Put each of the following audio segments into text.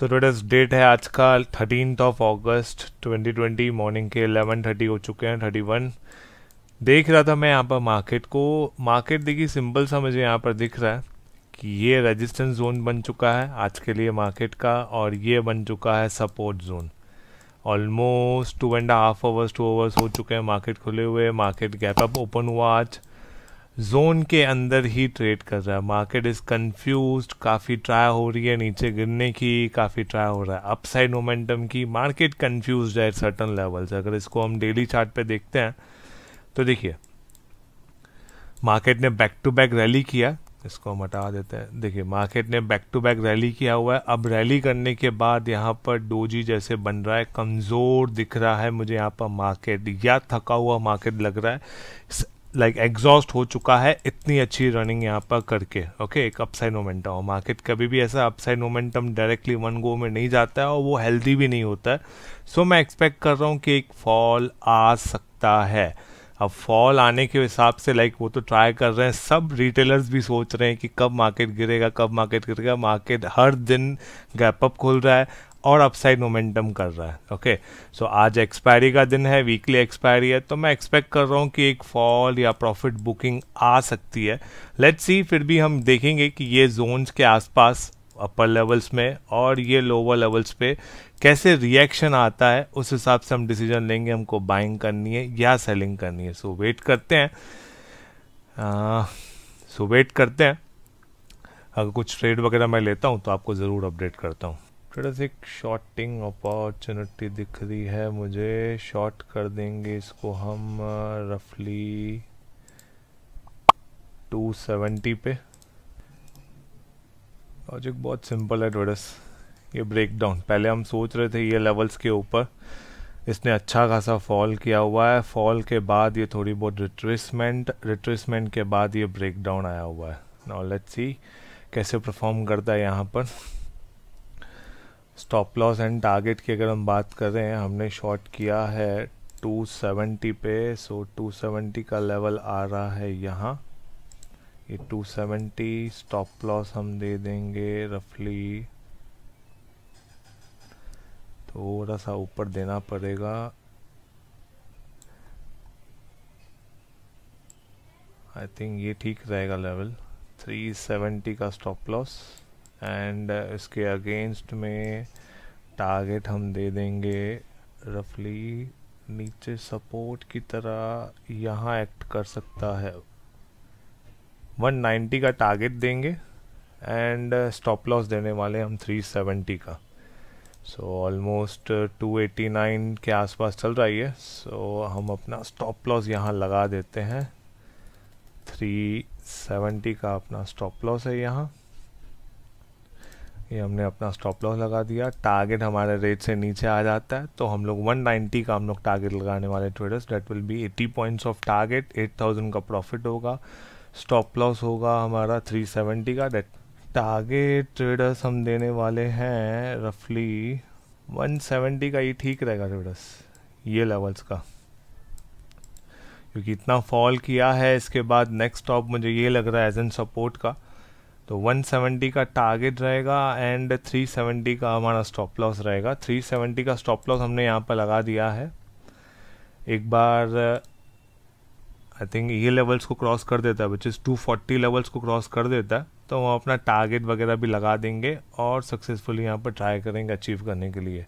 सो टोटस date है आज का थर्टीन ऑफ अगस्त 2020 मॉर्निंग के 11:30 हो चुके हैं 31 देख रहा था मैं यहाँ पर मार्केट को मार्केट देखिए सिंपल सा मुझे यहाँ पर दिख रहा है कि ये रेजिस्टेंस जोन बन चुका है आज के लिए मार्केट का और ये बन चुका है support zone almost two and half hours two hours हो चुके हैं मार्केट खुले हुए मार्केट गैप अप ओपन हुआ आज जोन के अंदर ही ट्रेड कर रहा है मार्केट इज कंफ्यूज काफ़ी ट्राई हो रही है नीचे गिरने की काफ़ी ट्राई हो रहा है अपसाइड मोमेंटम की मार्केट कंफ्यूज है सर्टन लेवल्स अगर इसको हम डेली चार्ट पे देखते हैं तो देखिए मार्केट ने बैक टू बैक रैली किया इसको हम हटा देते हैं देखिए मार्केट ने बैक टू बैक रैली किया हुआ है अब रैली करने के बाद यहाँ पर डोजी जैसे बन रहा है कमज़ोर दिख रहा है मुझे यहाँ पर मार्केट या थका हुआ मार्केट लग रहा है लाइक एग्जॉस्ट हो चुका है इतनी अच्छी रनिंग यहाँ पर करके ओके एक अपसाइड मोमेंटम और मार्केट कभी भी ऐसा upside momentum directly one go में नहीं जाता है और वो हेल्दी भी नहीं होता है सो so, मैं एक्सपेक्ट कर रहा हूँ कि एक फॉल आ सकता है अब फॉल आने के हिसाब से लाइक वो तो ट्राई कर रहे हैं सब रिटेलर्स भी सोच रहे हैं कि कब मार्केट गिरेगा कब मार्केट गिरेगा मार्केट हर दिन गैप अप खोल रहा है और अपसाइड मोमेंटम कर रहा है ओके सो आज एक्सपायरी का दिन है वीकली एक्सपायरी है तो मैं एक्सपेक्ट कर रहा हूँ कि एक फॉल या प्रॉफिट बुकिंग आ सकती है लेट्स सी फिर भी हम देखेंगे कि ये जोन्स के आसपास अपर लेवल्स में और ये लोअर लेवल्स पे कैसे रिएक्शन आता है उस हिसाब से हम डिसीजन लेंगे हमको बाइंग करनी है या सेलिंग करनी है सो so, वेट करते हैं सो uh, वेट so, करते हैं अगर कुछ ट्रेड वगैरह मैं लेता हूँ तो आपको ज़रूर अपडेट करता हूँ थोड़ा सा एक शॉटिंग अपॉर्चुनिटी दिख रही है मुझे शॉर्ट कर देंगे इसको हम रफली uh, 270 पे लॉजिक बहुत सिंपल है टोडस ये ब्रेकडाउन पहले हम सोच रहे थे ये लेवल्स के ऊपर इसने अच्छा खासा फॉल किया हुआ है फॉल के बाद ये थोड़ी बहुत रिट्रेसमेंट रिट्रेसमेंट के बाद ये ब्रेकडाउन आया हुआ है नॉलेट सी कैसे परफॉर्म करता है यहाँ पर स्टॉप लॉस एंड टारगेट की अगर हम बात करें हमने शॉर्ट किया है 270 पे सो 270 का लेवल आ रहा है यहाँ ये 270 स्टॉप लॉस हम दे देंगे रफली तो थोड़ा सा ऊपर देना पड़ेगा आई थिंक ये ठीक रहेगा लेवल 370 का स्टॉप लॉस एंड uh, इसके अगेंस्ट में टारगेट हम दे देंगे रफली नीचे सपोर्ट की तरह यहाँ एक्ट कर सकता है 190 का टारगेट देंगे एंड स्टॉप लॉस देने वाले हम 370 का सो ऑलमोस्ट 289 के आसपास चल रहा है सो so, हम अपना स्टॉप लॉस यहाँ लगा देते हैं 370 का अपना स्टॉप लॉस है यहाँ ये हमने अपना स्टॉप लॉस लगा दिया टारगेट हमारे रेट से नीचे आ जाता है तो हम लोग 190 का हम लोग टारगेट लगाने वाले traders that will be 80 points of target 8000 का प्रॉफिट होगा स्टॉप लॉस होगा हमारा 370 का डेट टारगेट ट्रेडर्स हम देने वाले हैं रफली 170 का ये ठीक रहेगा ट्रेडर्स ये लेवल्स का क्योंकि इतना फॉल किया है इसके बाद नेक्स्ट स्टॉप मुझे ये लग रहा है एज एन सपोर्ट का तो 170 का टारगेट रहेगा एंड 370 का हमारा स्टॉप लॉस रहेगा 370 का स्टॉप लॉस हमने यहाँ पर लगा दिया है एक बार आई थिंक ये लेवल्स को क्रॉस कर देता है विच इज़ टू लेवल्स को क्रॉस कर देता है तो हम अपना टारगेट वगैरह भी लगा देंगे और सक्सेसफुली यहाँ पर ट्राई करेंगे अचीव करने के लिए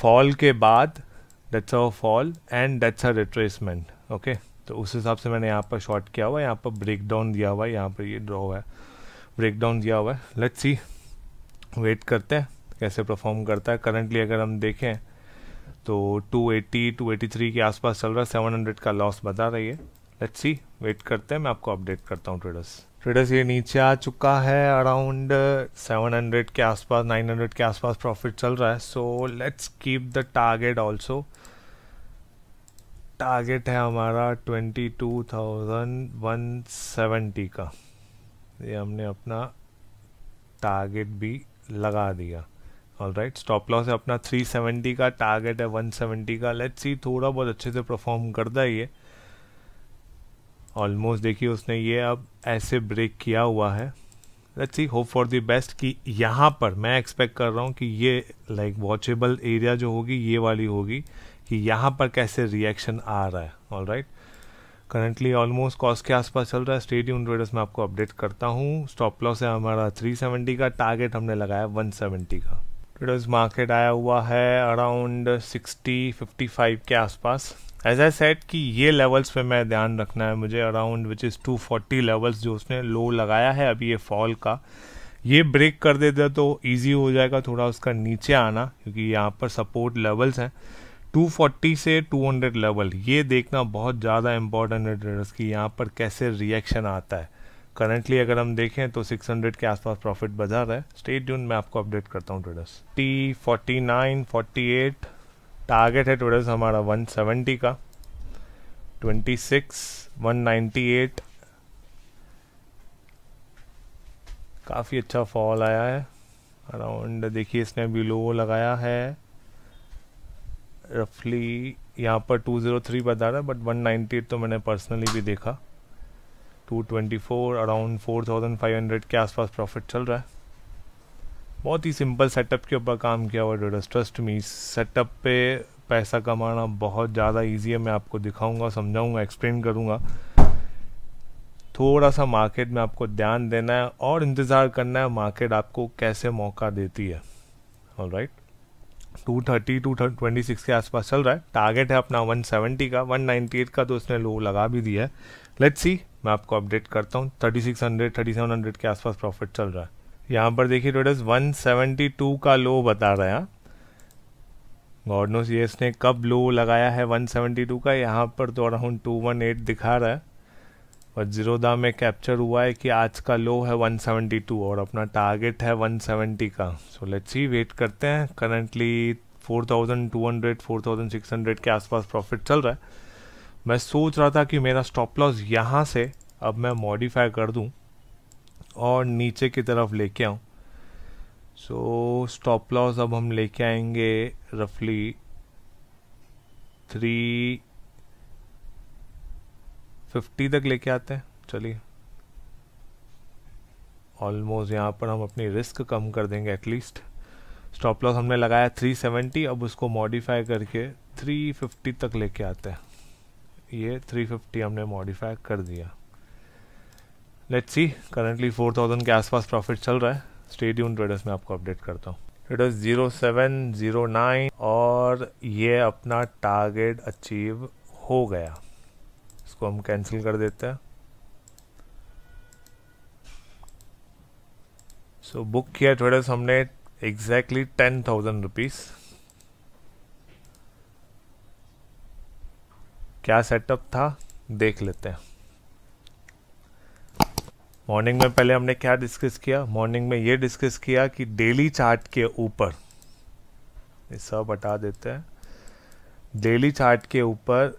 फॉल के बाद that's a fall and that's a retracement okay तो उस हिसाब से मैंने यहाँ पर शॉर्ट किया हुआ है यहाँ पर ब्रेक डाउन दिया हुआ है यहाँ पर ये ड्रॉ हुआ है ब्रेकडाउन दिया हुआ है लेट्स सी वेट करते हैं कैसे परफॉर्म करता है करंटली अगर हम देखें तो 280 283 के आसपास चल रहा है 700 का लॉस बता रही है लेट्स सी वेट करते हैं मैं आपको अपडेट करता हूँ ट्रेडर्स ट्रेडर्स ये नीचे आ चुका है अराउंड 700 के आसपास 900 के आसपास प्रॉफिट चल रहा है so let's keep the target also target है हमारा 22,170 का ये हमने अपना टारगेट भी लगा दिया ऑल राइट स्टॉप लॉस है अपना 370 का टारगेट है 170 का लेट्स सी थोड़ा बहुत अच्छे से परफॉर्म करता है ये ऑलमोस्ट देखिए उसने ये अब ऐसे ब्रेक किया हुआ है let's see hope for the best कि यहाँ पर मैं एक्सपेक्ट कर रहा हूँ कि ये लाइक वॉचेबल एरिया जो होगी ये वाली होगी कि यहाँ पर कैसे रिएक्शन आ रहा है all right currently almost cost के आसपास चल रहा है स्टेडियम ट्रेडर्स में आपको अपडेट करता हूँ स्टॉप लॉस है हमारा 370 का टारगेट हमने लगाया 170 का ट्रेडर्स मार्केट आया हुआ है अराउंड 60 55 के आसपास एज आई सेट कि ये लेवल्स पे मैं ध्यान रखना है मुझे around which is forty levels जो उसने लो लगाया है अभी ये फॉल का ये ब्रेक कर देता तो ईजी हो जाएगा थोड़ा उसका नीचे आना क्योंकि यहाँ पर सपोर्ट लेवल्स हैं 240 से 200 लेवल ये देखना बहुत ज़्यादा इम्पॉर्टेंट है ट्रेडर्स की यहाँ पर कैसे रिएक्शन आता है करंटली अगर हम देखें तो 600 के आसपास प्रॉफिट बाजार है स्टेट जून में आपको अपडेट करता हूँ traders T forty nine forty eight target है ट्रेडर्स हमारा 170 का 26 198 काफ़ी अच्छा फॉल आया है अराउंड देखिए इसने अभी लो लगाया है रफली यहाँ पर 203 बता रहा है बट 198 तो मैंने पर्सनली भी देखा 224 अराउंड 4500 के आसपास प्रॉफिट चल रहा है बहुत ही सिंपल सेटअप के ऊपर काम किया हुआ डोडस ट्रस्ट मी सेटअप पे पैसा कमाना बहुत ज़्यादा इजी है मैं आपको दिखाऊंगा समझाऊंगा एक्सप्लेन करूंगा थोड़ा सा मार्केट में आपको ध्यान देना है और इंतज़ार करना है मार्केट आपको कैसे मौका देती है all right right? Two two thirty twenty six के आसपास चल रहा है टारगेट है अपना वन सेवेंटी का वन एट का तो उसने लो लगा भी दिया है लेट्स सी मैं आपको अपडेट करता हूँ thirty thirty six hundred seven hundred के आसपास प्रॉफिट चल रहा है यहाँ पर देखिए ट्रेडर्स टू का लो बता रहे हैं गॉड नोस ये इसने कब लो लगाया है 172 का यहाँ पर तो अराउंड 218 दिखा रहा है और ज़ीरोदा में कैप्चर हुआ है कि आज का लो है 172 और अपना टारगेट है 170 का सो लेट्स सी वेट करते हैं करंटली 4200 4600 के आसपास प्रॉफिट चल रहा है मैं सोच रहा था कि मेरा स्टॉप लॉस यहाँ से अब मैं मॉडिफाई कर दूँ और नीचे की तरफ लेके आऊँ सो स्टॉप लॉस अब हम लेके आएंगे रफली थ्री फिफ्टी तक लेके आते हैं चलिए ऑलमोस्ट यहाँ पर हम अपनी रिस्क कम कर देंगे एटलीस्ट स्टॉप लॉस हमने लगाया 370 अब उसको मॉडिफाई करके 350 तक लेके आते हैं ये 350 हमने मॉडिफाई कर दिया लेट्स सी करंटली 4000 के आसपास प्रॉफिट चल रहा है स्टेडियम ट्रेडर्स में आपको अपडेट करता हूँ traders zero seven zero nine और ये अपना टारगेट अचीव हो गया इसको हम कैंसिल कर देते हैं सो बुक किया ट्रेडर्स हमने एग्जैक्टली टेन थाउजेंड रुपीज़ क्या सेटअप था देख लेते हैं मॉर्निंग में पहले हमने क्या डिस्कस किया मॉर्निंग में ये डिस्कस किया कि डेली चार्ट के ऊपर ये सब हटा देते हैं डेली चार्ट के ऊपर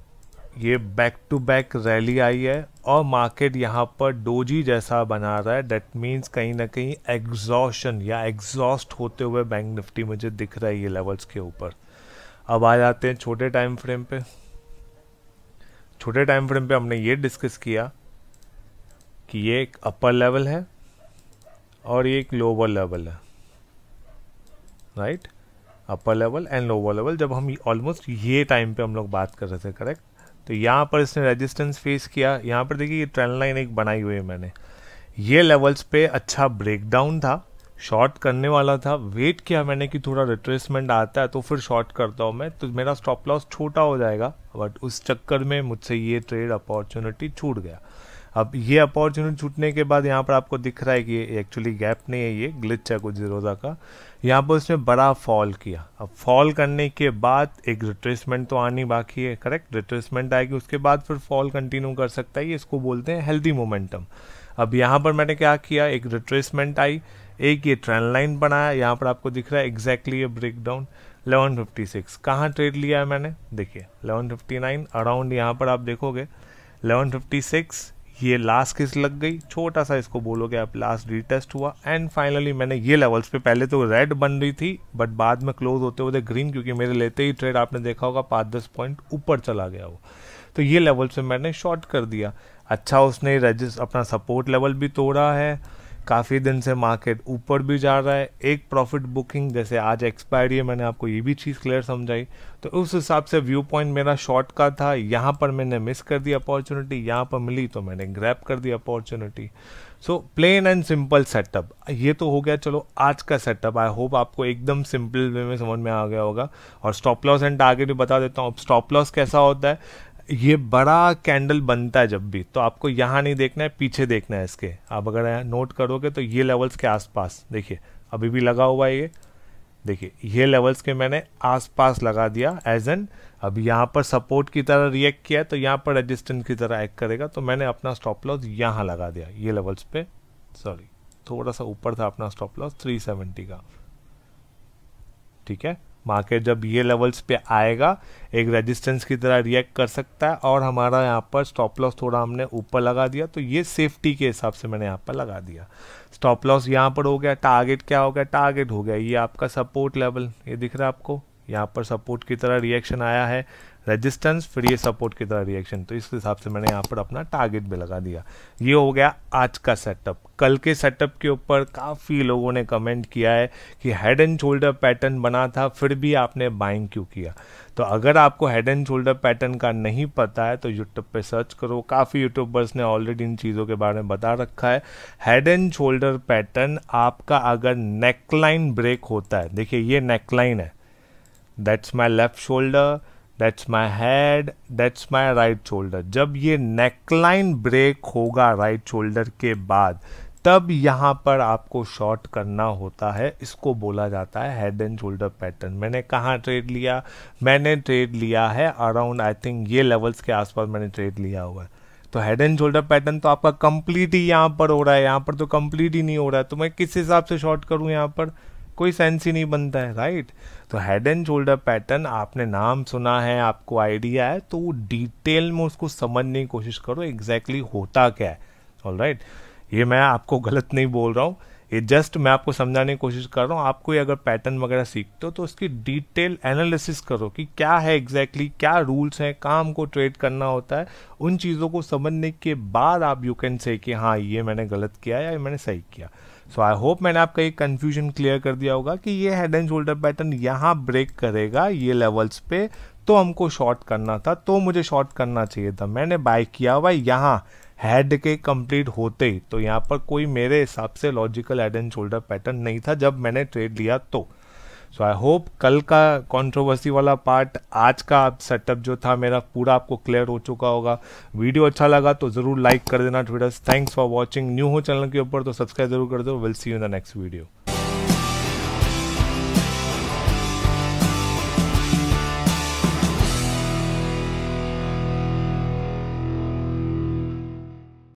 ये बैक टू बैक रैली आई है और मार्केट यहाँ पर डोजी जैसा बना रहा है डेट मीन्स कहीं ना कहीं एग्जॉशन या एग्जॉस्ट होते हुए बैंक निफ्टी मुझे दिख रहा है ये लेवल्स के ऊपर अब आ जाते हैं छोटे टाइम फ्रेम पे छोटे टाइम फ्रेम पे हमने ये डिस्कस किया कि ये एक अपर लेवल है और ये एक लोअर लेवल है right upper level and lower level जब हम ऑलमोस्ट ये टाइम पे हम लोग बात कर रहे थे करेक्ट तो यहाँ पर इसने रेजिस्टेंस फेस किया यहाँ पर देखिए ये ट्रेंड लाइन एक बनाई हुई है मैंने ये लेवल्स पे अच्छा ब्रेकडाउन था शॉर्ट करने वाला था वेट किया मैंने कि थोड़ा रिट्रेसमेंट आता है तो फिर शॉर्ट करता हूँ मैं तो मेरा स्टॉप लॉस छोटा हो जाएगा बट उस चक्कर में मुझसे ये ट्रेड अपॉर्चुनिटी छूट गया अब ये अपॉर्चुनिटी छूटने के बाद यहाँ पर आपको दिख रहा है कि एक्चुअली गैप नहीं है ये ग्लिच है कुछ जीरोजा का यहाँ पर उसने बड़ा फॉल किया अब फॉल करने के बाद एक रिट्रेसमेंट तो आनी बाकी है करेक्ट रिट्रेसमेंट आएगी उसके बाद फिर फॉल कंटिन्यू कर सकता है ये इसको बोलते हैं हेल्दी मोमेंटम अब यहाँ पर मैंने क्या किया एक रिट्रेसमेंट आई एक ये ट्रेंड लाइन बनाया यहाँ पर आपको दिख रहा है एग्जैक्टली ये break down eleven fifty six कहाँ ट्रेड लिया है मैंने देखिए एलेवन फिफ्टी नाइन अराउंड यहाँ पर आप देखोगे एलेवन फिफ्टी सिक्स ये लास्ट किस लग गई छोटा सा इसको बोलोगे आप लास्ट रीटेस्ट हुआ एंड फाइनली मैंने ये लेवल्स पे पहले तो रेड बन रही थी बट बाद में क्लोज होते होते ग्रीन क्योंकि मेरे लेते ही ट्रेड आपने देखा होगा पाँच दस पॉइंट ऊपर चला गया वो तो ये लेवल्स पे मैंने शॉर्ट कर दिया अच्छा उसने रजिस्ट अपना सपोर्ट लेवल भी तोड़ा है काफ़ी दिन से मार्केट ऊपर भी जा रहा है एक प्रॉफिट बुकिंग जैसे आज एक्सपायरी है मैंने आपको ये भी चीज़ क्लियर समझाई तो उस हिसाब से व्यू पॉइंट मेरा शॉर्ट का था यहाँ पर मैंने मिस कर दी अपॉर्चुनिटी यहाँ पर मिली तो मैंने ग्रैप कर दी opportunity so plain and simple setup ये तो हो गया चलो आज का सेटअप आई होप आपको एकदम सिंपल वे में समझ में आ गया होगा और स्टॉप लॉस एंड टारगेट भी बता देता हूँ स्टॉप लॉस कैसा होता है ये बड़ा कैंडल बनता है जब भी तो आपको यहाँ नहीं देखना है पीछे देखना है इसके आप अगर नोट करोगे तो ये लेवल्स के आसपास देखिए अभी भी लगा हुआ है ये देखिए ये लेवल्स के मैंने आसपास लगा दिया एज एन अब यहाँ पर सपोर्ट की तरह रिएक्ट किया है तो यहाँ पर रेजिस्टेंस की तरह एक्ट करेगा तो मैंने अपना स्टॉप लॉस यहाँ लगा दिया ये लेवल्स पे सॉरी थोड़ा सा ऊपर था अपना स्टॉप लॉस 370 का ठीक है मार्केट जब ये लेवल्स पे आएगा एक रेजिस्टेंस की तरह रिएक्ट कर सकता है और हमारा यहाँ पर स्टॉप लॉस थोड़ा हमने ऊपर लगा दिया तो ये सेफ्टी के हिसाब से मैंने यहाँ पर लगा दिया स्टॉप लॉस यहाँ पर हो गया टारगेट क्या हो गया टारगेट हो गया ये आपका सपोर्ट लेवल ये दिख रहा है आपको यहाँ पर सपोर्ट की तरह रिएक्शन आया है रेजिस्टेंस फिर ये सपोर्ट की तरह रिएक्शन तो इस हिसाब से मैंने यहाँ पर अपना टारगेट भी लगा दिया ये हो गया आज का सेटअप कल के सेटअप के ऊपर काफ़ी लोगों ने कमेंट किया है कि हेड एंड शोल्डर पैटर्न बना था फिर भी आपने बाइंग क्यों किया तो अगर आपको हेड एंड शोल्डर पैटर्न का नहीं पता है तो यूट्यूब पे सर्च करो काफ़ी यूट्यूबर्स ने ऑलरेडी इन चीज़ों के बारे में बता रखा है हेड एंड शोल्डर पैटर्न आपका अगर नेकलाइन ब्रेक होता है देखिए ये नेकलाइन है that's my left shoulder that's my head that's my right shoulder जब ये नेकलाइन ब्रेक होगा राइट शोल्डर के बाद तब यहाँ पर आपको शॉर्ट करना होता है इसको बोला जाता है हेड एंड शोल्डर पैटर्न मैंने कहाँ ट्रेड लिया मैंने ट्रेड लिया है अराउंड आई थिंक ये लेवल्स के आसपास मैंने ट्रेड लिया हुआ है तो हेड एंड शोल्डर पैटर्न तो आपका कंप्लीट ही यहाँ पर हो रहा है यहाँ पर तो कंप्लीट ही नहीं हो रहा है तो मैं किस हिसाब से शॉर्ट करूँ यहाँ पर कोई सेंस ही नहीं बनता है राइट तो हेड एंड शोल्डर पैटर्न आपने नाम सुना है आपको आइडिया है तो डिटेल में उसको समझने की कोशिश करो एग्जैक्टली exactly होता क्या है ऑल राइट right? ये मैं आपको गलत नहीं बोल रहा हूँ ये जस्ट मैं आपको समझाने की कोशिश कर रहा हूँ आपको ये अगर पैटर्न वगैरह सीखते हो तो उसकी डिटेल एनालिसिस करो कि क्या है एग्जैक्टली exactly, क्या रूल्स हैं काम को ट्रेड करना होता है उन चीज़ों को समझने के बाद आप यू कैन से कि हाँ ये मैंने गलत किया या ये मैंने सही किया सो आई होप मैंने आपका ये कन्फ्यूजन क्लियर कर दिया होगा कि ये हेड एंड शोल्डर पैटर्न यहाँ ब्रेक करेगा ये लेवल्स पे तो हमको शॉर्ट करना था तो मुझे शॉर्ट करना चाहिए था मैंने बाय किया हुआ यहाँ हेड के कंप्लीट होते ही तो यहाँ पर कोई मेरे हिसाब से logical head and shoulder pattern नहीं था जब मैंने ट्रेड लिया तो सो आई होप कल का कंट्रोवर्सी वाला पार्ट आज का सेटअप जो था मेरा पूरा आपको क्लियर हो चुका होगा वीडियो अच्छा लगा तो ज़रूर लाइक कर देना Twitter thanks for watching new हो चैनल के ऊपर तो सब्सक्राइब जरूर कर दो will see you the next video